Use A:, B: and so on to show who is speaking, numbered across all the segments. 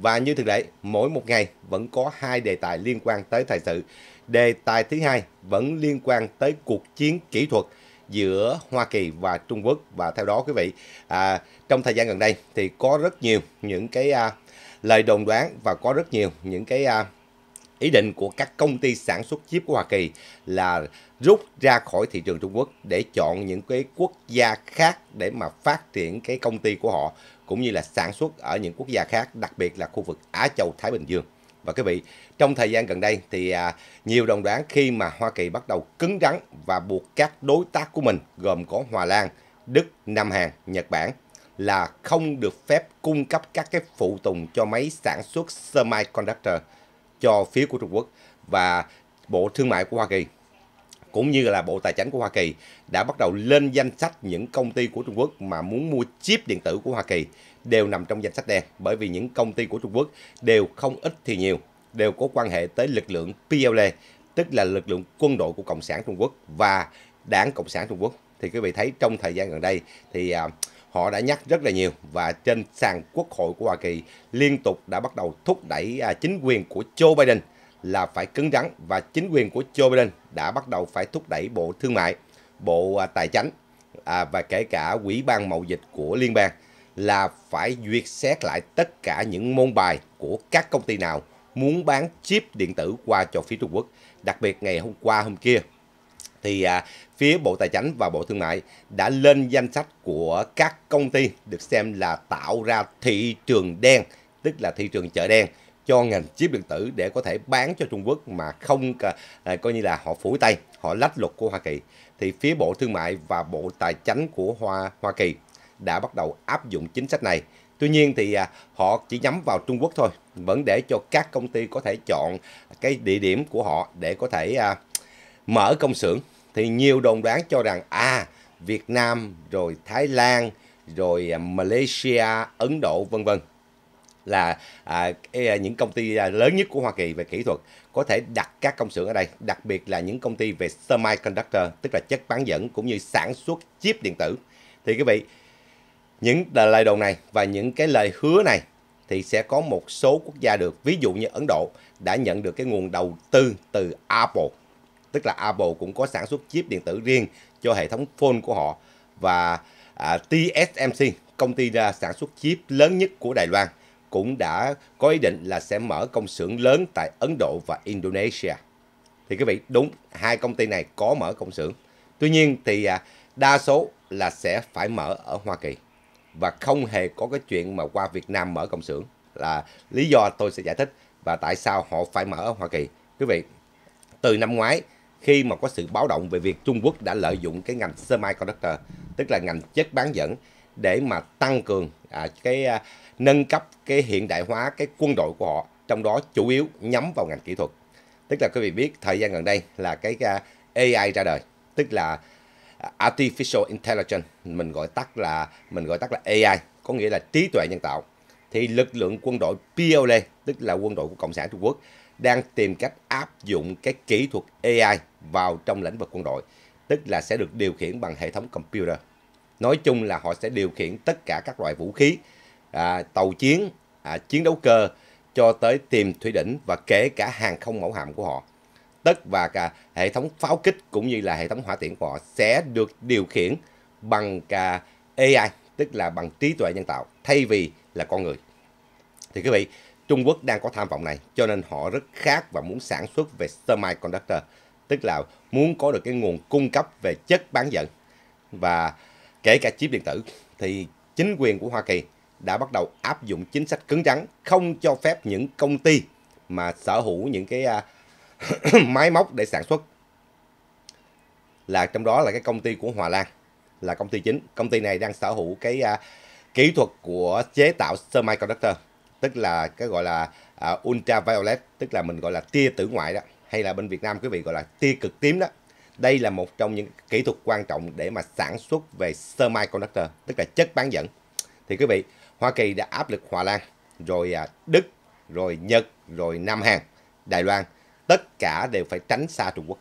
A: Và như thực lệ, mỗi một ngày vẫn có hai đề tài liên quan tới thời sự. Đề tài thứ hai vẫn liên quan tới cuộc chiến kỹ thuật giữa Hoa Kỳ và Trung Quốc và theo đó quý vị à, trong thời gian gần đây thì có rất nhiều những cái à, lời đồn đoán và có rất nhiều những cái à, ý định của các công ty sản xuất chip của Hoa Kỳ là rút ra khỏi thị trường Trung Quốc để chọn những cái quốc gia khác để mà phát triển cái công ty của họ cũng như là sản xuất ở những quốc gia khác, đặc biệt là khu vực Á Châu Thái Bình Dương. Và quý vị, trong thời gian gần đây thì à, nhiều đồng đoán khi mà Hoa Kỳ bắt đầu cứng rắn và buộc các đối tác của mình gồm có Hòa Lan, Đức, Nam Hàn, Nhật Bản là không được phép cung cấp các cái phụ tùng cho máy sản xuất semiconductor cho phía của Trung Quốc và Bộ Thương mại của Hoa Kỳ cũng như là Bộ Tài chính của Hoa Kỳ đã bắt đầu lên danh sách những công ty của Trung Quốc mà muốn mua chip điện tử của Hoa Kỳ đều nằm trong danh sách đen bởi vì những công ty của Trung Quốc đều không ít thì nhiều đều có quan hệ tới lực lượng PLA e, tức là lực lượng quân đội của Cộng sản Trung Quốc và Đảng Cộng sản Trung Quốc thì quý vị thấy trong thời gian gần đây thì à, họ đã nhắc rất là nhiều và trên sàn quốc hội của Hoa Kỳ liên tục đã bắt đầu thúc đẩy à, chính quyền của Joe Biden là phải cứng rắn và chính quyền của Joe Biden đã bắt đầu phải thúc đẩy Bộ Thương mại, Bộ à, Tài chính à, và kể cả quỹ ban Mậu dịch của liên bang là phải duyệt xét lại tất cả những môn bài của các công ty nào muốn bán chip điện tử qua cho phía Trung Quốc. Đặc biệt ngày hôm qua hôm kia thì à, phía Bộ Tài chính và Bộ Thương mại đã lên danh sách của các công ty được xem là tạo ra thị trường đen, tức là thị trường chợ đen cho ngành chip điện tử để có thể bán cho Trung Quốc mà không à, coi như là họ phủi tay, họ lách luật của Hoa Kỳ. Thì phía Bộ Thương mại và Bộ Tài chánh của Hoa Hoa Kỳ đã bắt đầu áp dụng chính sách này. Tuy nhiên thì à, họ chỉ nhắm vào Trung Quốc thôi, vẫn để cho các công ty có thể chọn cái địa điểm của họ để có thể à, mở công xưởng. Thì nhiều đồn đoán cho rằng à Việt Nam rồi Thái Lan rồi Malaysia, Ấn Độ vân vân là à, à, những công ty à, lớn nhất của Hoa Kỳ về kỹ thuật có thể đặt các công xưởng ở đây, đặc biệt là những công ty về semiconductor, tức là chất bán dẫn cũng như sản xuất chip điện tử. Thì quý vị, những lời đồn này và những cái lời hứa này thì sẽ có một số quốc gia được, ví dụ như Ấn Độ đã nhận được cái nguồn đầu tư từ Apple. Tức là Apple cũng có sản xuất chip điện tử riêng cho hệ thống phone của họ và à, TSMC, công ty sản xuất chip lớn nhất của Đài Loan cũng đã có ý định là sẽ mở công xưởng lớn tại Ấn Độ và Indonesia. Thì quý vị, đúng, hai công ty này có mở công xưởng. Tuy nhiên thì à, đa số là sẽ phải mở ở Hoa Kỳ và không hề có cái chuyện mà qua Việt Nam mở công xưởng là lý do tôi sẽ giải thích và tại sao họ phải mở ở Hoa Kỳ. Quý vị, từ năm ngoái khi mà có sự báo động về việc Trung Quốc đã lợi dụng cái ngành semiconductor, tức là ngành chất bán dẫn để mà tăng cường à, cái à, nâng cấp cái hiện đại hóa cái quân đội của họ trong đó chủ yếu nhắm vào ngành kỹ thuật tức là quý vị biết thời gian gần đây là cái à, AI ra đời tức là à, artificial intelligence mình gọi tắt là mình gọi tắt là AI có nghĩa là trí tuệ nhân tạo thì lực lượng quân đội PLA tức là quân đội của cộng sản Trung Quốc đang tìm cách áp dụng cái kỹ thuật AI vào trong lĩnh vực quân đội tức là sẽ được điều khiển bằng hệ thống computer nói chung là họ sẽ điều khiển tất cả các loại vũ khí à, tàu chiến à, chiến đấu cơ cho tới tìm thủy đỉnh và kể cả hàng không mẫu hạm của họ tất và cả hệ thống pháo kích cũng như là hệ thống hỏa tiễn của họ sẽ được điều khiển bằng cả AI tức là bằng trí tuệ nhân tạo thay vì là con người thì quý vị Trung Quốc đang có tham vọng này cho nên họ rất khát và muốn sản xuất về semiconductor tức là muốn có được cái nguồn cung cấp về chất bán dẫn và kể cả chip điện tử thì chính quyền của Hoa Kỳ đã bắt đầu áp dụng chính sách cứng rắn không cho phép những công ty mà sở hữu những cái à, máy móc để sản xuất là trong đó là cái công ty của Hòa Lan là công ty chính công ty này đang sở hữu cái uh, kỹ thuật của chế tạo semiconductor tức là cái gọi là uh, ultraviolet tức là mình gọi là tia tử ngoại đó hay là bên Việt Nam quý vị gọi là tia cực tím đó đây là một trong những kỹ thuật quan trọng để mà sản xuất về semiconductor, tức là chất bán dẫn. Thì quý vị, Hoa Kỳ đã áp lực Hòa Lan, rồi à, Đức, rồi Nhật, rồi Nam Hàn, Đài Loan, tất cả đều phải tránh xa Trung Quốc.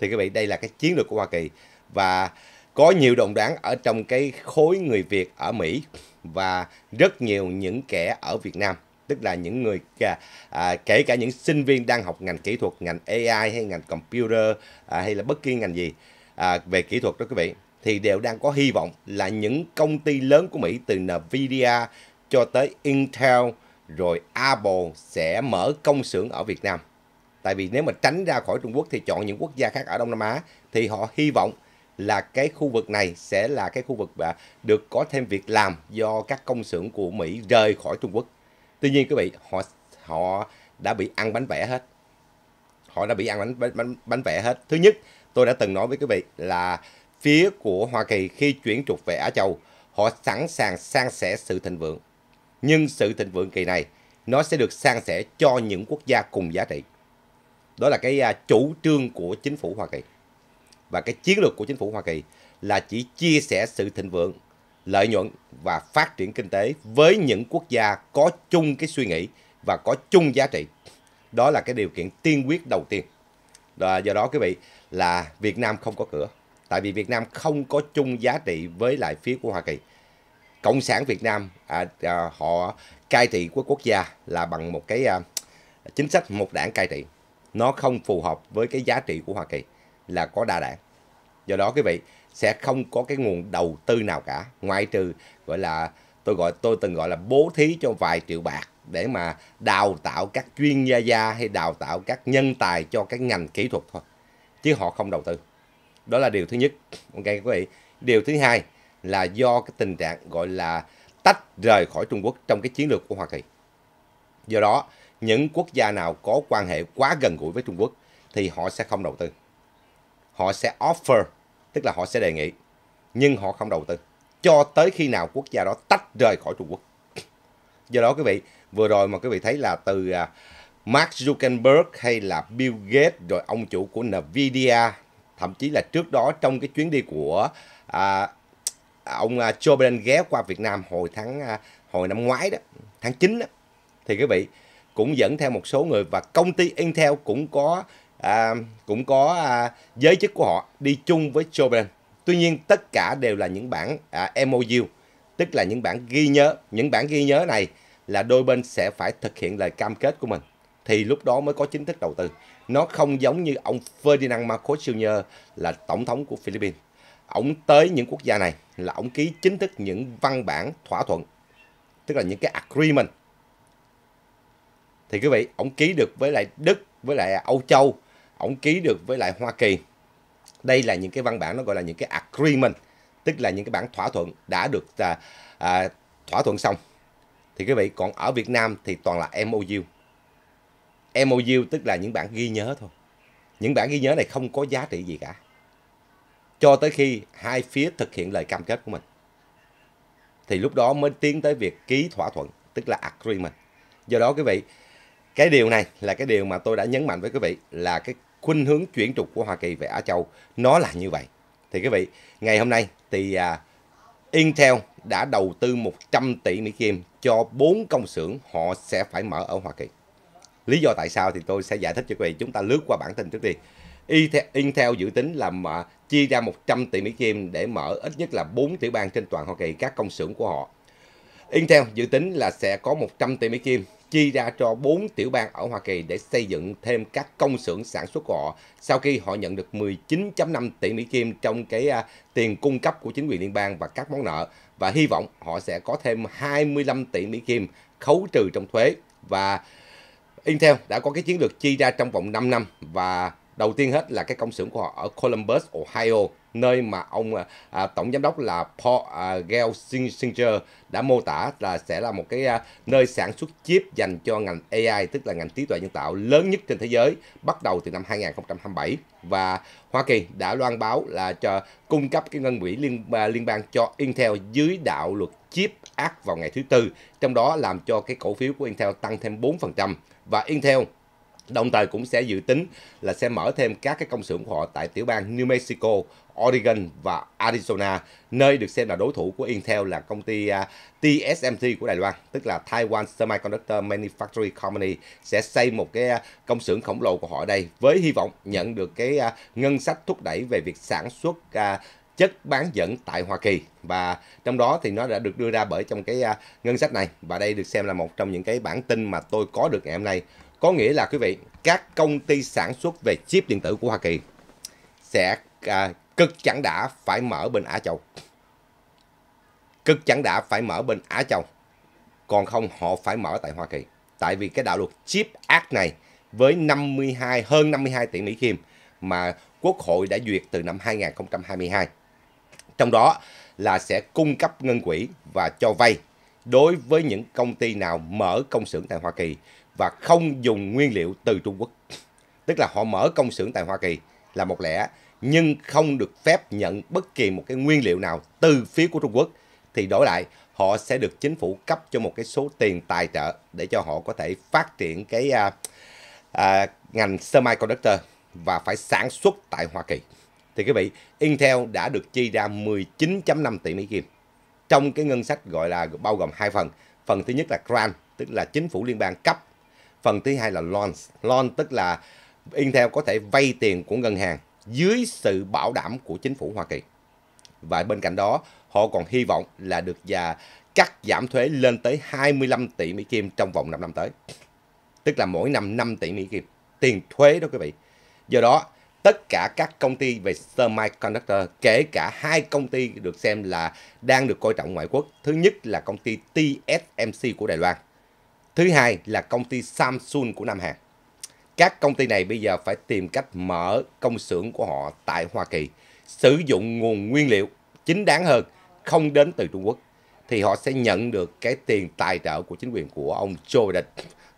A: Thì quý vị, đây là cái chiến lược của Hoa Kỳ và có nhiều đồng đoán ở trong cái khối người Việt ở Mỹ và rất nhiều những kẻ ở Việt Nam tức là những người à, kể cả những sinh viên đang học ngành kỹ thuật ngành AI hay ngành computer à, hay là bất kỳ ngành gì à, về kỹ thuật đó quý vị thì đều đang có hy vọng là những công ty lớn của Mỹ từ Nvidia cho tới Intel rồi Apple sẽ mở công xưởng ở Việt Nam. Tại vì nếu mà tránh ra khỏi Trung Quốc thì chọn những quốc gia khác ở Đông Nam Á thì họ hy vọng là cái khu vực này sẽ là cái khu vực à, được có thêm việc làm do các công xưởng của Mỹ rời khỏi Trung Quốc tuy nhiên quý vị họ họ đã bị ăn bánh vẽ hết họ đã bị ăn bánh bánh bánh, bánh vẽ hết thứ nhất tôi đã từng nói với quý vị là phía của Hoa Kỳ khi chuyển trục về Á Châu họ sẵn sàng san sẻ sự thịnh vượng nhưng sự thịnh vượng kỳ này nó sẽ được san sẻ cho những quốc gia cùng giá trị đó là cái à, chủ trương của chính phủ Hoa Kỳ và cái chiến lược của chính phủ Hoa Kỳ là chỉ chia sẻ sự thịnh vượng lợi nhuận và phát triển kinh tế với những quốc gia có chung cái suy nghĩ và có chung giá trị. Đó là cái điều kiện tiên quyết đầu tiên. Và do đó quý vị là Việt Nam không có cửa. Tại vì Việt Nam không có chung giá trị với lại phía của Hoa Kỳ. Cộng sản Việt Nam à, à, họ cai trị của quốc gia là bằng một cái à, chính sách một đảng cai trị. Nó không phù hợp với cái giá trị của Hoa Kỳ là có đa đảng. Do đó quý vị sẽ không có cái nguồn đầu tư nào cả ngoại trừ gọi là tôi gọi tôi từng gọi là bố thí cho vài triệu bạc để mà đào tạo các chuyên gia gia hay đào tạo các nhân tài cho các ngành kỹ thuật thôi chứ họ không đầu tư đó là điều thứ nhất ok quý vị điều thứ hai là do cái tình trạng gọi là tách rời khỏi Trung Quốc trong cái chiến lược của Hoa Kỳ do đó những quốc gia nào có quan hệ quá gần gũi với Trung Quốc thì họ sẽ không đầu tư họ sẽ offer tức là họ sẽ đề nghị nhưng họ không đầu tư cho tới khi nào quốc gia đó tách rời khỏi Trung Quốc. Do đó quý vị, vừa rồi mà quý vị thấy là từ à, Mark Zuckerberg hay là Bill Gates rồi ông chủ của Nvidia, thậm chí là trước đó trong cái chuyến đi của à, ông à, Joe Biden ghé qua Việt Nam hồi tháng à, hồi năm ngoái đó, tháng 9 đó thì quý vị cũng dẫn theo một số người và công ty Intel cũng có à, cũng có à, giới chức của họ đi chung với Joe Biden. Tuy nhiên tất cả đều là những bản à, MOU, tức là những bản ghi nhớ. Những bản ghi nhớ này là đôi bên sẽ phải thực hiện lời cam kết của mình thì lúc đó mới có chính thức đầu tư. Nó không giống như ông Ferdinand Marcos Jr. là tổng thống của Philippines. Ông tới những quốc gia này là ông ký chính thức những văn bản thỏa thuận, tức là những cái agreement. Thì quý vị, ông ký được với lại Đức, với lại Âu Châu, ổng ký được với lại Hoa Kỳ. Đây là những cái văn bản nó gọi là những cái agreement, tức là những cái bản thỏa thuận đã được à, à, thỏa thuận xong. Thì quý vị còn ở Việt Nam thì toàn là MOU. MOU tức là những bản ghi nhớ thôi. Những bản ghi nhớ này không có giá trị gì cả. Cho tới khi hai phía thực hiện lời cam kết của mình. Thì lúc đó mới tiến tới việc ký thỏa thuận, tức là agreement. Do đó quý vị, cái điều này là cái điều mà tôi đã nhấn mạnh với quý vị là cái khuynh hướng chuyển trục của Hoa Kỳ về Á Châu nó là như vậy. Thì quý vị, ngày hôm nay thì à, Intel đã đầu tư 100 tỷ Mỹ Kim cho 4 công xưởng họ sẽ phải mở ở Hoa Kỳ. Lý do tại sao thì tôi sẽ giải thích cho quý vị. Chúng ta lướt qua bản tin trước đi. Intel dự tính là mà chia ra 100 tỷ Mỹ Kim để mở ít nhất là 4 tiểu bang trên toàn Hoa Kỳ các công xưởng của họ. Intel dự tính là sẽ có 100 tỷ Mỹ Kim chi ra cho 4 tiểu bang ở Hoa Kỳ để xây dựng thêm các công xưởng sản xuất của họ sau khi họ nhận được 19.5 tỷ Mỹ Kim trong cái uh, tiền cung cấp của chính quyền liên bang và các món nợ và hy vọng họ sẽ có thêm 25 tỷ Mỹ Kim khấu trừ trong thuế và Intel đã có cái chiến lược chi ra trong vòng 5 năm và đầu tiên hết là cái công xưởng của họ ở Columbus, Ohio nơi mà ông à, à, tổng giám đốc là Paul à, Gelsinger đã mô tả là sẽ là một cái à, nơi sản xuất chip dành cho ngành AI tức là ngành trí tuệ nhân tạo lớn nhất trên thế giới bắt đầu từ năm 2027 và Hoa Kỳ đã loan báo là cho cung cấp cái ngân quỹ liên à, liên bang cho Intel dưới đạo luật chip Act vào ngày thứ tư, trong đó làm cho cái cổ phiếu của Intel tăng thêm 4% và Intel Đồng thời cũng sẽ dự tính là sẽ mở thêm các cái công xưởng của họ tại tiểu bang New Mexico, Oregon và Arizona, nơi được xem là đối thủ của Intel là công ty à, TSMC của Đài Loan, tức là Taiwan Semiconductor Manufacturing Company sẽ xây một cái à, công xưởng khổng lồ của họ đây với hy vọng nhận được cái à, ngân sách thúc đẩy về việc sản xuất chất bán dẫn tại Hoa Kỳ và trong đó thì nó đã được đưa ra bởi trong cái ngân sách này và đây được xem là một trong những cái bản tin mà tôi có được ngày hôm nay. Có nghĩa là quý vị, các công ty sản xuất về chip điện tử của Hoa Kỳ sẽ à, cực chẳng đã phải mở bên Á Châu. Cực chẳng đã phải mở bên Á Châu. Còn không họ phải mở tại Hoa Kỳ. Tại vì cái đạo luật Chip Act này với 52 hơn 52 tỷ Mỹ Kim mà Quốc hội đã duyệt từ năm 2022. Trong đó là sẽ cung cấp ngân quỹ và cho vay đối với những công ty nào mở công xưởng tại Hoa Kỳ và không dùng nguyên liệu từ Trung Quốc. Tức là họ mở công xưởng tại Hoa Kỳ là một lẽ, nhưng không được phép nhận bất kỳ một cái nguyên liệu nào từ phía của Trung Quốc. Thì đổi lại, họ sẽ được chính phủ cấp cho một cái số tiền tài trợ để cho họ có thể phát triển cái à, à, ngành semiconductor và phải sản xuất tại Hoa Kỳ. Thì quý vị, Intel đã được chi ra 19.5 tỷ Mỹ Kim trong cái ngân sách gọi là bao gồm hai phần. Phần thứ nhất là grant, tức là chính phủ liên bang cấp Phần thứ hai là loan. Loan tức là Intel có thể vay tiền của ngân hàng dưới sự bảo đảm của chính phủ Hoa Kỳ. Và bên cạnh đó, họ còn hy vọng là được và cắt giảm thuế lên tới 25 tỷ Mỹ Kim trong vòng 5 năm tới. Tức là mỗi năm 5 tỷ Mỹ Kim. Tiền thuế đó quý vị. Do đó, tất cả các công ty về semiconductor, kể cả hai công ty được xem là đang được coi trọng ngoại quốc. Thứ nhất là công ty TSMC của Đài Loan Thứ hai là công ty Samsung của Nam Hàn. Các công ty này bây giờ phải tìm cách mở công xưởng của họ tại Hoa Kỳ, sử dụng nguồn nguyên liệu chính đáng hơn, không đến từ Trung Quốc thì họ sẽ nhận được cái tiền tài trợ của chính quyền của ông Joe Biden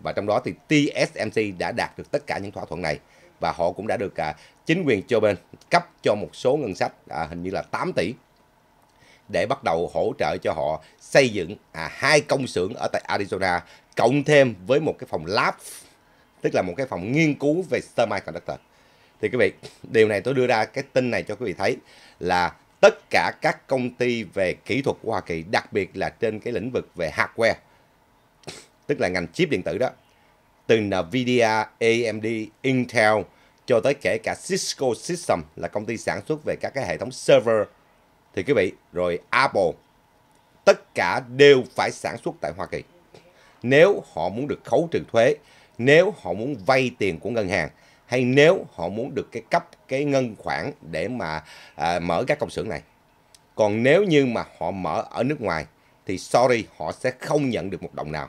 A: và trong đó thì TSMC đã đạt được tất cả những thỏa thuận này và họ cũng đã được à, chính quyền Joe Biden cấp cho một số ngân sách à, hình như là 8 tỷ để bắt đầu hỗ trợ cho họ xây dựng à, hai công xưởng ở tại Arizona cộng thêm với một cái phòng lab tức là một cái phòng nghiên cứu về semiconductor thì quý vị điều này tôi đưa ra cái tin này cho quý vị thấy là tất cả các công ty về kỹ thuật của Hoa Kỳ đặc biệt là trên cái lĩnh vực về hardware tức là ngành chip điện tử đó từ Nvidia, AMD, Intel cho tới kể cả Cisco System là công ty sản xuất về các cái hệ thống server thì quý vị, rồi Apple, tất cả đều phải sản xuất tại Hoa Kỳ. Nếu họ muốn được khấu trừ thuế, nếu họ muốn vay tiền của ngân hàng, hay nếu họ muốn được cái cấp cái ngân khoản để mà à, mở các công xưởng này. Còn nếu như mà họ mở ở nước ngoài thì sorry họ sẽ không nhận được một đồng nào.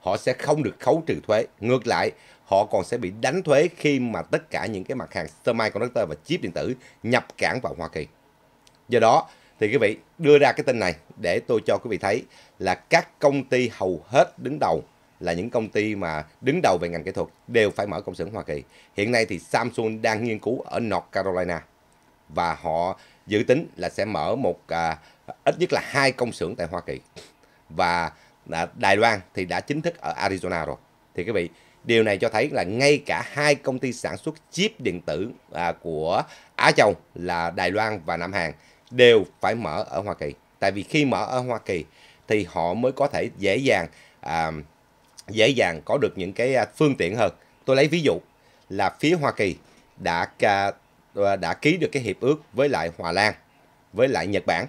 A: Họ sẽ không được khấu trừ thuế. Ngược lại, họ còn sẽ bị đánh thuế khi mà tất cả những cái mặt hàng semiconductor và chip điện tử nhập cảng vào Hoa Kỳ. Do đó thì quý vị đưa ra cái tin này để tôi cho quý vị thấy là các công ty hầu hết đứng đầu là những công ty mà đứng đầu về ngành kỹ thuật đều phải mở công xưởng Hoa Kỳ. Hiện nay thì Samsung đang nghiên cứu ở North Carolina và họ dự tính là sẽ mở một à, ít nhất là hai công xưởng tại Hoa Kỳ và à, Đài Loan thì đã chính thức ở Arizona rồi. Thì quý vị điều này cho thấy là ngay cả hai công ty sản xuất chip điện tử à, của Á Châu là Đài Loan và Nam Hàn đều phải mở ở Hoa Kỳ. Tại vì khi mở ở Hoa Kỳ thì họ mới có thể dễ dàng à, dễ dàng có được những cái à, phương tiện hơn. Tôi lấy ví dụ là phía Hoa Kỳ đã à, đã ký được cái hiệp ước với lại Hòa Lan, với lại Nhật Bản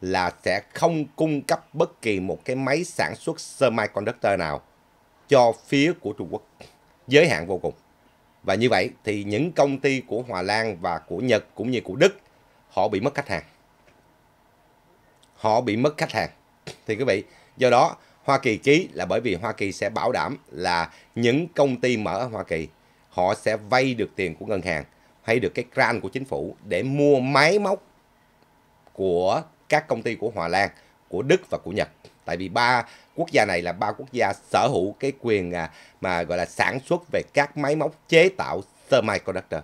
A: là sẽ không cung cấp bất kỳ một cái máy sản xuất semiconductor nào cho phía của Trung Quốc. Giới hạn vô cùng. Và như vậy thì những công ty của Hòa Lan và của Nhật cũng như của Đức họ bị mất khách hàng họ bị mất khách hàng thì quý vị do đó Hoa Kỳ ký là bởi vì Hoa Kỳ sẽ bảo đảm là những công ty mở ở Hoa Kỳ họ sẽ vay được tiền của ngân hàng hay được cái grant của chính phủ để mua máy móc của các công ty của Hòa Lan, của Đức và của Nhật. Tại vì ba quốc gia này là ba quốc gia sở hữu cái quyền à, mà gọi là sản xuất về các máy móc chế tạo semiconductor.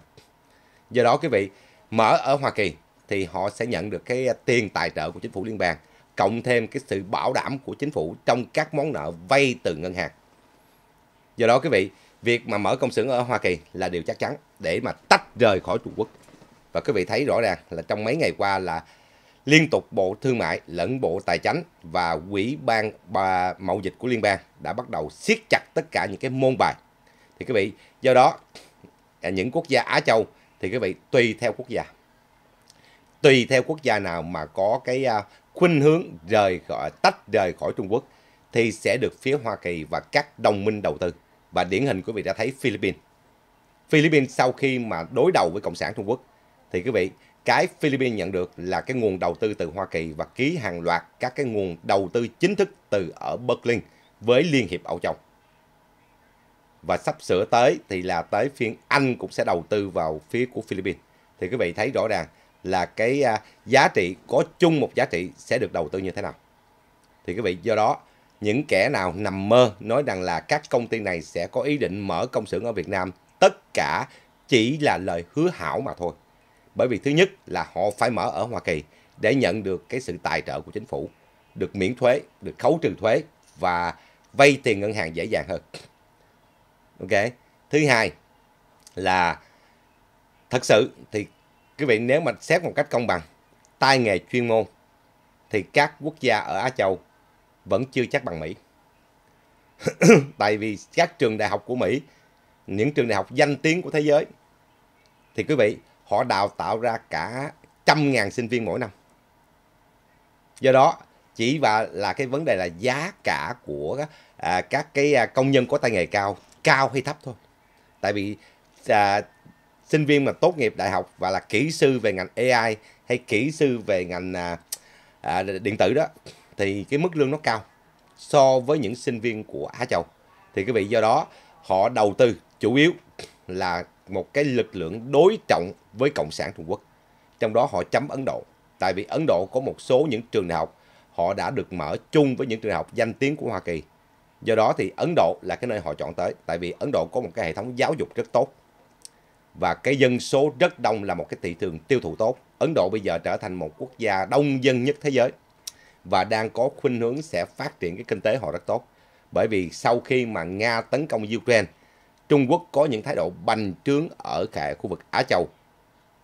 A: Do đó quý vị, mở ở Hoa Kỳ thì họ sẽ nhận được cái tiền tài trợ của chính phủ liên bang cộng thêm cái sự bảo đảm của chính phủ trong các món nợ vay từ ngân hàng. Do đó quý vị, việc mà mở công xưởng ở Hoa Kỳ là điều chắc chắn để mà tách rời khỏi Trung Quốc. Và quý vị thấy rõ ràng là trong mấy ngày qua là liên tục Bộ Thương mại lẫn Bộ Tài chánh và Quỹ ban bà, mậu dịch của liên bang đã bắt đầu siết chặt tất cả những cái môn bài. Thì quý vị, do đó à, những quốc gia Á Châu thì quý vị tùy theo quốc gia tùy theo quốc gia nào mà có cái à, khuynh hướng rời khỏi tách rời khỏi Trung Quốc thì sẽ được phía Hoa Kỳ và các đồng minh đầu tư. Và điển hình quý vị đã thấy Philippines. Philippines sau khi mà đối đầu với Cộng sản Trung Quốc thì quý vị, cái Philippines nhận được là cái nguồn đầu tư từ Hoa Kỳ và ký hàng loạt các cái nguồn đầu tư chính thức từ ở Berlin với Liên hiệp Âu Châu. Và sắp sửa tới thì là tới phiên Anh cũng sẽ đầu tư vào phía của Philippines. Thì quý vị thấy rõ ràng là cái à, giá trị có chung một giá trị sẽ được đầu tư như thế nào thì quý vị do đó những kẻ nào nằm mơ nói rằng là các công ty này sẽ có ý định mở công xưởng ở Việt Nam tất cả chỉ là lời hứa hảo mà thôi bởi vì thứ nhất là họ phải mở ở Hoa Kỳ để nhận được cái sự tài trợ của chính phủ được miễn thuế được khấu trừ thuế và vay tiền ngân hàng dễ dàng hơn ok thứ hai là thật sự thì quý vị nếu mà xét một cách công bằng tay nghề chuyên môn thì các quốc gia ở Á Châu vẫn chưa chắc bằng Mỹ. Tại vì các trường đại học của Mỹ, những trường đại học danh tiếng của thế giới, thì quý vị, họ đào tạo ra cả trăm ngàn sinh viên mỗi năm. Do đó, chỉ và là cái vấn đề là giá cả của à, các cái à, công nhân có tay nghề cao, cao hay thấp thôi. Tại vì à, sinh viên mà tốt nghiệp đại học và là kỹ sư về ngành AI hay kỹ sư về ngành à, à, điện tử đó thì cái mức lương nó cao so với những sinh viên của Á Châu. Thì cái vị do đó họ đầu tư chủ yếu là một cái lực lượng đối trọng với Cộng sản Trung Quốc. Trong đó họ chấm Ấn Độ. Tại vì Ấn Độ có một số những trường đại học họ đã được mở chung với những trường đại học danh tiếng của Hoa Kỳ. Do đó thì Ấn Độ là cái nơi họ chọn tới. Tại vì Ấn Độ có một cái hệ thống giáo dục rất tốt và cái dân số rất đông là một cái thị trường tiêu thụ tốt. Ấn Độ bây giờ trở thành một quốc gia đông dân nhất thế giới và đang có khuynh hướng sẽ phát triển cái kinh tế họ rất tốt. Bởi vì sau khi mà Nga tấn công Ukraine, Trung Quốc có những thái độ bành trướng ở cả khu vực Á Châu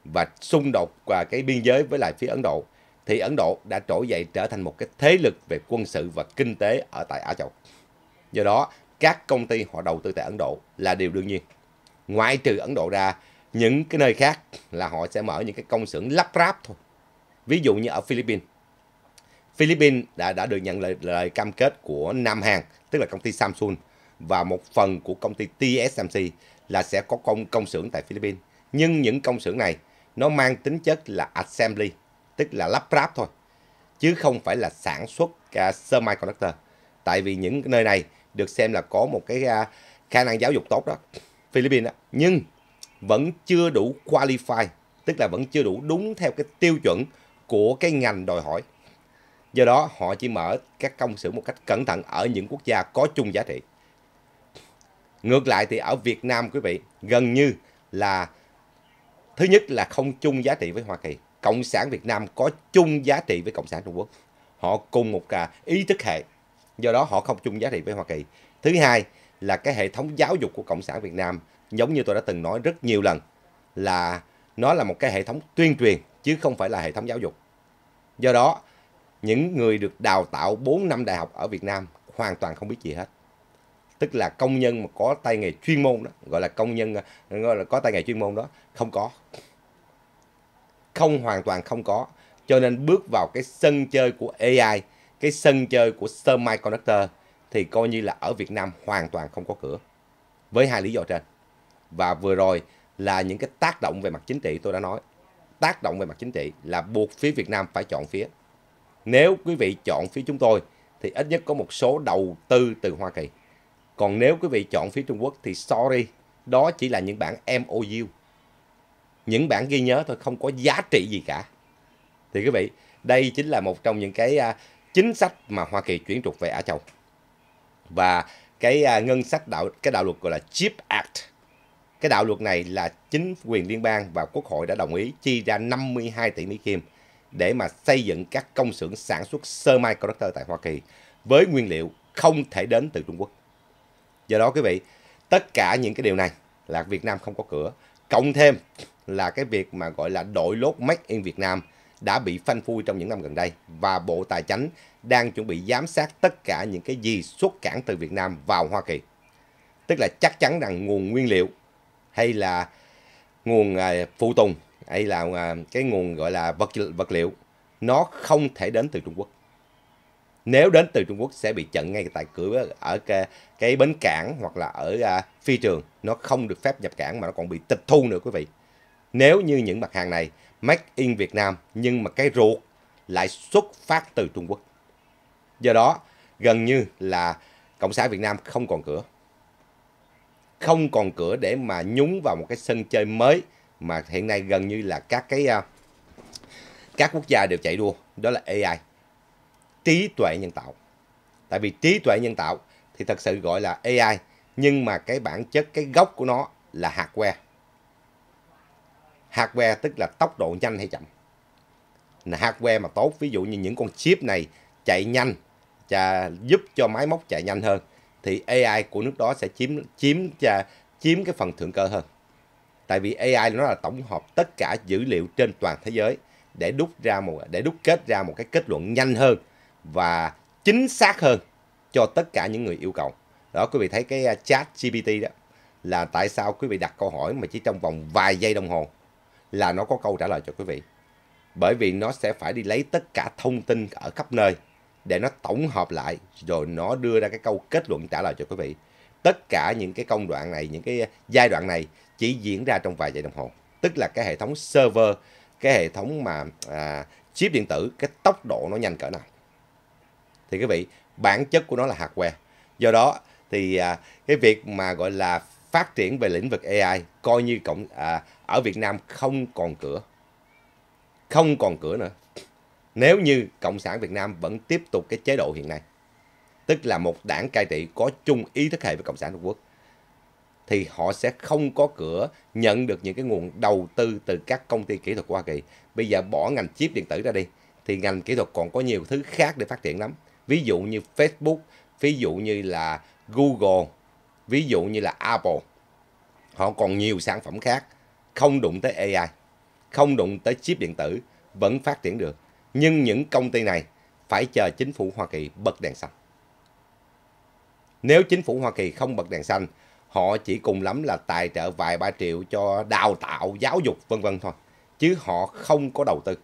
A: và xung đột và cái biên giới với lại phía Ấn Độ thì Ấn Độ đã trỗi dậy trở thành một cái thế lực về quân sự và kinh tế ở tại Á Châu. Do đó, các công ty họ đầu tư tại Ấn Độ là điều đương nhiên ngoại trừ Ấn Độ ra những cái nơi khác là họ sẽ mở những cái công xưởng lắp ráp thôi ví dụ như ở Philippines Philippines đã đã được nhận lời, lời cam kết của Nam Hàn tức là công ty Samsung và một phần của công ty TSMC là sẽ có công công xưởng tại Philippines nhưng những công xưởng này nó mang tính chất là assembly tức là lắp ráp thôi chứ không phải là sản xuất uh, semiconductor tại vì những nơi này được xem là có một cái uh, khả năng giáo dục tốt đó Philippines nhưng vẫn chưa đủ qualify tức là vẫn chưa đủ đúng theo cái tiêu chuẩn của cái ngành đòi hỏi do đó họ chỉ mở các công xưởng một cách cẩn thận ở những quốc gia có chung giá trị ngược lại thì ở Việt Nam quý vị gần như là thứ nhất là không chung giá trị với Hoa Kỳ cộng sản Việt Nam có chung giá trị với cộng sản Trung Quốc họ cùng một ý thức hệ do đó họ không chung giá trị với Hoa Kỳ thứ hai là cái hệ thống giáo dục của Cộng sản Việt Nam giống như tôi đã từng nói rất nhiều lần là nó là một cái hệ thống tuyên truyền chứ không phải là hệ thống giáo dục. Do đó, những người được đào tạo 4 năm đại học ở Việt Nam hoàn toàn không biết gì hết. Tức là công nhân mà có tay nghề chuyên môn đó, gọi là công nhân gọi là có tay nghề chuyên môn đó, không có. Không hoàn toàn không có. Cho nên bước vào cái sân chơi của AI, cái sân chơi của semi-conductor thì coi như là ở Việt Nam hoàn toàn không có cửa. Với hai lý do trên. Và vừa rồi là những cái tác động về mặt chính trị tôi đã nói. Tác động về mặt chính trị là buộc phía Việt Nam phải chọn phía. Nếu quý vị chọn phía chúng tôi thì ít nhất có một số đầu tư từ Hoa Kỳ. Còn nếu quý vị chọn phía Trung Quốc thì sorry, đó chỉ là những bản MOU. Những bản ghi nhớ thôi không có giá trị gì cả. Thì quý vị, đây chính là một trong những cái à, chính sách mà Hoa Kỳ chuyển trục về Á Châu và cái à, ngân sách đạo cái đạo luật gọi là Chip Act cái đạo luật này là chính quyền liên bang và quốc hội đã đồng ý chi ra 52 tỷ Mỹ Kim để mà xây dựng các công xưởng sản xuất semiconductor tại Hoa Kỳ với nguyên liệu không thể đến từ Trung Quốc. Do đó quý vị, tất cả những cái điều này là Việt Nam không có cửa. Cộng thêm là cái việc mà gọi là đội lốt Make in Việt Nam đã bị phanh phui trong những năm gần đây và Bộ Tài chánh đang chuẩn bị giám sát tất cả những cái gì xuất cảng từ Việt Nam vào Hoa Kỳ. Tức là chắc chắn rằng nguồn nguyên liệu hay là nguồn à, phụ tùng hay là à, cái nguồn gọi là vật vật liệu nó không thể đến từ Trung Quốc. Nếu đến từ Trung Quốc sẽ bị chặn ngay tại cửa ở cái, cái bến cảng hoặc là ở à, phi trường, nó không được phép nhập cảng mà nó còn bị tịch thu nữa quý vị. Nếu như những mặt hàng này make in Việt Nam nhưng mà cái ruột lại xuất phát từ Trung Quốc. Do đó, gần như là Cộng sản Việt Nam không còn cửa. Không còn cửa để mà nhúng vào một cái sân chơi mới mà hiện nay gần như là các cái à, các quốc gia đều chạy đua, đó là AI, trí tuệ nhân tạo. Tại vì trí tuệ nhân tạo thì thật sự gọi là AI, nhưng mà cái bản chất, cái gốc của nó là hardware. Hardware tức là tốc độ nhanh hay chậm. hardware mà tốt, ví dụ như những con chip này chạy nhanh và giúp cho máy móc chạy nhanh hơn thì AI của nước đó sẽ chiếm chiếm và chiếm cái phần thượng cơ hơn. Tại vì AI nó là tổng hợp tất cả dữ liệu trên toàn thế giới để đúc ra một để đúc kết ra một cái kết luận nhanh hơn và chính xác hơn cho tất cả những người yêu cầu. Đó quý vị thấy cái à, chat GPT đó là tại sao quý vị đặt câu hỏi mà chỉ trong vòng vài giây đồng hồ là nó có câu trả lời cho quý vị. Bởi vì nó sẽ phải đi lấy tất cả thông tin ở khắp nơi để nó tổng hợp lại rồi nó đưa ra cái câu kết luận trả lời cho quý vị tất cả những cái công đoạn này những cái ờ, giai đoạn này chỉ diễn ra trong vài giây đồng hồ tức là cái hệ thống server cái hệ thống mà à, chip điện tử cái tốc độ nó nhanh cỡ nào thì quý vị bản chất của nó là hardware do đó thì à, cái việc mà gọi là phát triển về lĩnh vực AI coi như cộng à, ở Việt Nam không còn cửa không còn cửa nữa nếu như Cộng sản Việt Nam vẫn tiếp tục cái chế độ hiện nay. Tức là một đảng cai trị có chung ý thức hệ với Cộng sản Trung Quốc. Thì họ sẽ không có cửa nhận được những cái nguồn đầu tư từ các công ty kỹ thuật của Hoa Kỳ. Bây giờ bỏ ngành chip điện tử ra đi. Thì ngành kỹ thuật còn có nhiều thứ khác để phát triển lắm. Ví dụ như Facebook, ví dụ như là Google, ví dụ như là Apple. Họ còn nhiều sản phẩm khác không đụng tới AI, không đụng tới chip điện tử vẫn phát triển được nhưng những công ty này phải chờ chính phủ Hoa Kỳ bật đèn xanh. Nếu chính phủ Hoa Kỳ không bật đèn xanh, họ chỉ cùng lắm là tài trợ vài ba triệu cho đào tạo, giáo dục vân vân thôi. Chứ họ không có đầu tư.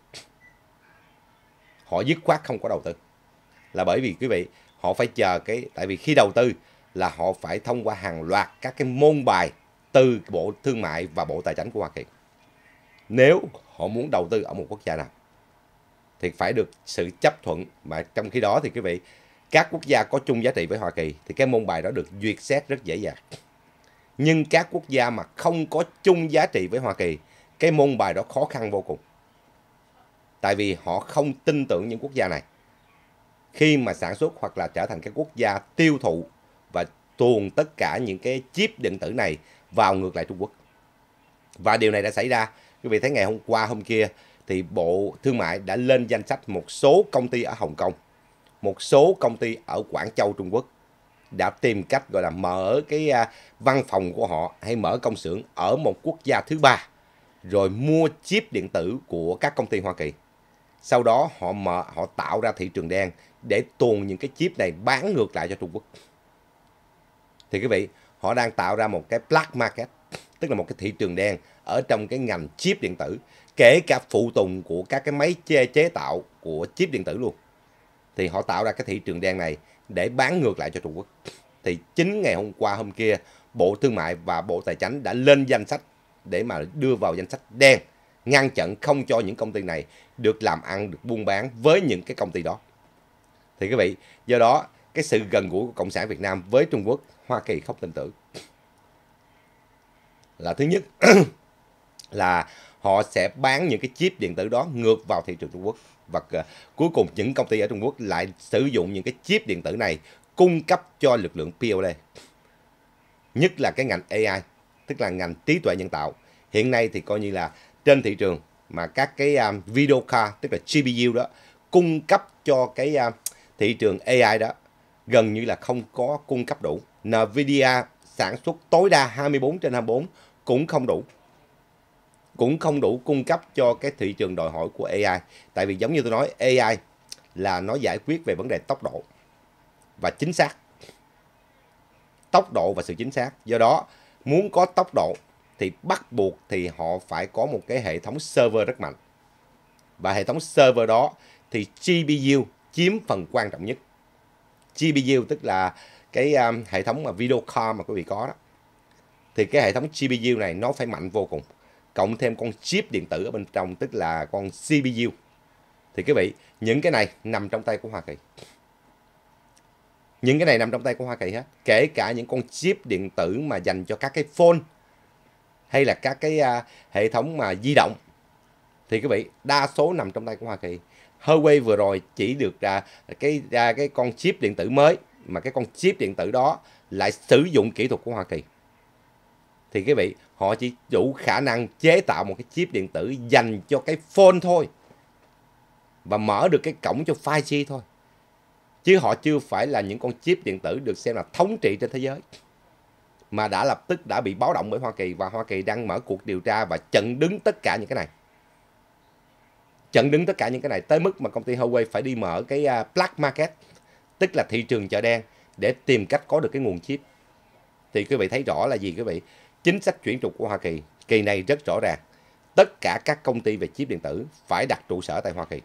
A: Họ dứt khoát không có đầu tư. Là bởi vì quý vị, họ phải chờ cái... Tại vì khi đầu tư là họ phải thông qua hàng loạt các cái môn bài từ Bộ Thương mại và Bộ Tài chính của Hoa Kỳ. Nếu họ muốn đầu tư ở một quốc gia nào thì phải được sự chấp thuận mà trong khi đó thì quý vị các quốc gia có chung giá trị với Hoa Kỳ thì cái môn bài đó được duyệt xét rất dễ dàng. Nhưng các quốc gia mà không có chung giá trị với Hoa Kỳ, cái môn bài đó khó khăn vô cùng. Tại vì họ không tin tưởng những quốc gia này. Khi mà sản xuất hoặc là trở thành cái quốc gia tiêu thụ và tuồn tất cả những cái chip điện tử này vào ngược lại Trung Quốc. Và điều này đã xảy ra. Quý vị thấy ngày hôm qua hôm kia thì Bộ Thương mại đã lên danh sách một số công ty ở Hồng Kông, một số công ty ở Quảng Châu Trung Quốc đã tìm cách gọi là mở cái à, văn phòng của họ hay mở công xưởng ở một quốc gia thứ ba rồi mua chip điện tử của các công ty Hoa Kỳ. Sau đó họ mở họ tạo ra thị trường đen để tuồn những cái chip này bán ngược lại cho Trung Quốc. Thì quý vị, họ đang tạo ra một cái black market, tức là một cái thị trường đen ở trong cái ngành chip điện tử kể cả phụ tùng của các cái máy chế, chế tạo của chip điện tử luôn thì họ tạo ra cái thị trường đen này để bán ngược lại cho Trung Quốc thì chính ngày hôm qua hôm kia Bộ Thương mại và Bộ Tài chánh đã lên danh sách để mà đưa vào danh sách đen ngăn chặn không cho những công ty này được làm ăn được buôn bán với những cái công ty đó thì quý vị do đó cái sự gần gũi của cộng sản Việt Nam với Trung Quốc Hoa Kỳ không tin tưởng là thứ nhất là họ sẽ bán những cái chip điện tử đó ngược vào thị trường Trung Quốc và ờ, cuối cùng những công ty ở Trung Quốc lại sử dụng những cái chip điện tử này cung cấp cho lực lượng PLA nhất là cái ngành AI tức là ngành trí tuệ nhân tạo hiện nay thì coi như là trên thị trường mà các cái um, video card tức là GPU đó cung cấp cho cái um, thị trường AI đó gần như là không có cung cấp đủ Nvidia sản xuất tối đa 24 trên 24 cũng không đủ cũng không đủ cung cấp cho cái thị trường đòi hỏi của AI. Tại vì giống như tôi nói, AI là nó giải quyết về vấn đề tốc độ và chính xác. Tốc độ và sự chính xác. Do đó, muốn có tốc độ thì bắt buộc thì họ phải có một cái hệ thống server rất mạnh. Và hệ thống server đó thì GPU chiếm phần quan trọng nhất. GPU tức là cái um, hệ thống mà video call mà quý vị có đó. Thì cái hệ thống GPU này nó phải mạnh vô cùng cộng thêm con chip điện tử ở bên trong tức là con CPU. Thì quý vị, những cái này nằm trong tay của Hoa Kỳ. Những cái này nằm trong tay của Hoa Kỳ hết. Kể cả những con chip điện tử mà dành cho các cái phone hay là các cái uh, hệ thống mà di động. Thì quý vị, đa số nằm trong tay của Hoa Kỳ. Huawei vừa rồi chỉ được ra cái ra cái con chip điện tử mới mà cái con chip điện tử đó lại sử dụng kỹ thuật của Hoa Kỳ thì quý vị họ chỉ đủ khả năng chế tạo một cái chip điện tử dành cho cái phone thôi và mở được cái cổng cho 5G thôi chứ họ chưa phải là những con chip điện tử được xem là thống trị trên thế giới mà đã lập tức đã bị báo động bởi Hoa Kỳ và Hoa Kỳ đang mở cuộc điều tra và chặn đứng tất cả những cái này chặn đứng tất cả những cái này tới mức mà công ty Huawei phải đi mở cái à, black market tức là thị trường chợ đen để tìm cách có được cái nguồn chip thì quý vị thấy rõ là gì quý vị Chính sách chuyển trục của Hoa Kỳ kỳ này rất rõ ràng. Tất cả các công ty về chip điện tử phải đặt trụ sở tại Hoa Kỳ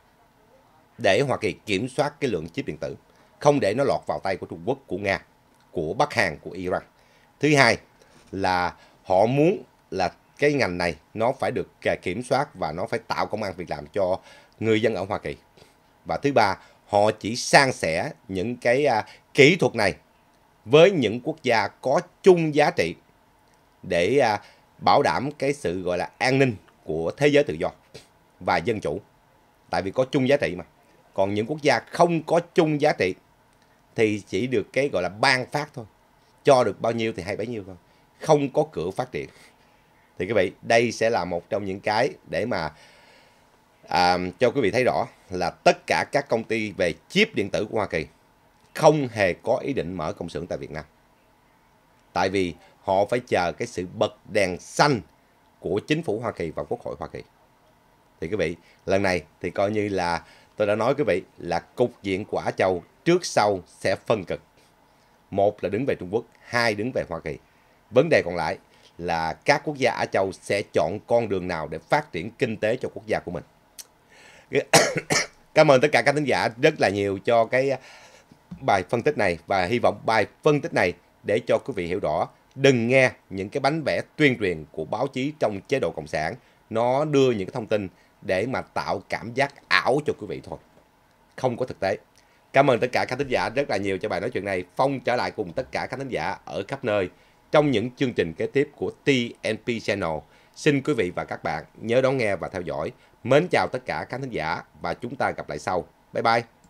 A: để Hoa Kỳ kiểm soát cái lượng chip điện tử, không để nó lọt vào tay của Trung Quốc, của Nga, của Bắc Hàn, của Iran. Thứ hai là họ muốn là cái ngành này nó phải được kiểm soát và nó phải tạo công an việc làm cho người dân ở Hoa Kỳ. Và thứ ba, họ chỉ sang sẻ những cái à, kỹ thuật này với những quốc gia có chung giá trị để à, bảo đảm cái sự gọi là an ninh của thế giới tự do và dân chủ tại vì có chung giá trị mà còn những quốc gia không có chung giá trị thì chỉ được cái gọi là ban phát thôi cho được bao nhiêu thì hay bấy nhiêu thôi không có cửa phát triển thì quý vị đây sẽ là một trong những cái để mà à, cho quý vị thấy rõ là tất cả các công ty về chip điện tử của Hoa Kỳ không hề có ý định mở công xưởng tại Việt Nam tại vì họ phải chờ cái sự bật đèn xanh của chính phủ Hoa Kỳ và Quốc hội Hoa Kỳ. Thì quý vị, lần này thì coi như là tôi đã nói quý vị là cục diện của Á Châu trước sau sẽ phân cực. Một là đứng về Trung Quốc, hai đứng về Hoa Kỳ. Vấn đề còn lại là các quốc gia Á Châu sẽ chọn con đường nào để phát triển kinh tế cho quốc gia của mình. Cảm ơn tất cả các thính giả rất là nhiều cho cái bài phân tích này và hy vọng bài phân tích này để cho quý vị hiểu rõ đừng nghe những cái bánh vẽ tuyên truyền của báo chí trong chế độ cộng sản nó đưa những cái thông tin để mà tạo cảm giác ảo cho quý vị thôi không có thực tế cảm ơn tất cả khán thính giả rất là nhiều cho bài nói chuyện này phong trở lại cùng tất cả khán thính giả ở khắp nơi trong những chương trình kế tiếp của TNP Channel xin quý vị và các bạn nhớ đón nghe và theo dõi mến chào tất cả khán thính giả và chúng ta gặp lại sau bye bye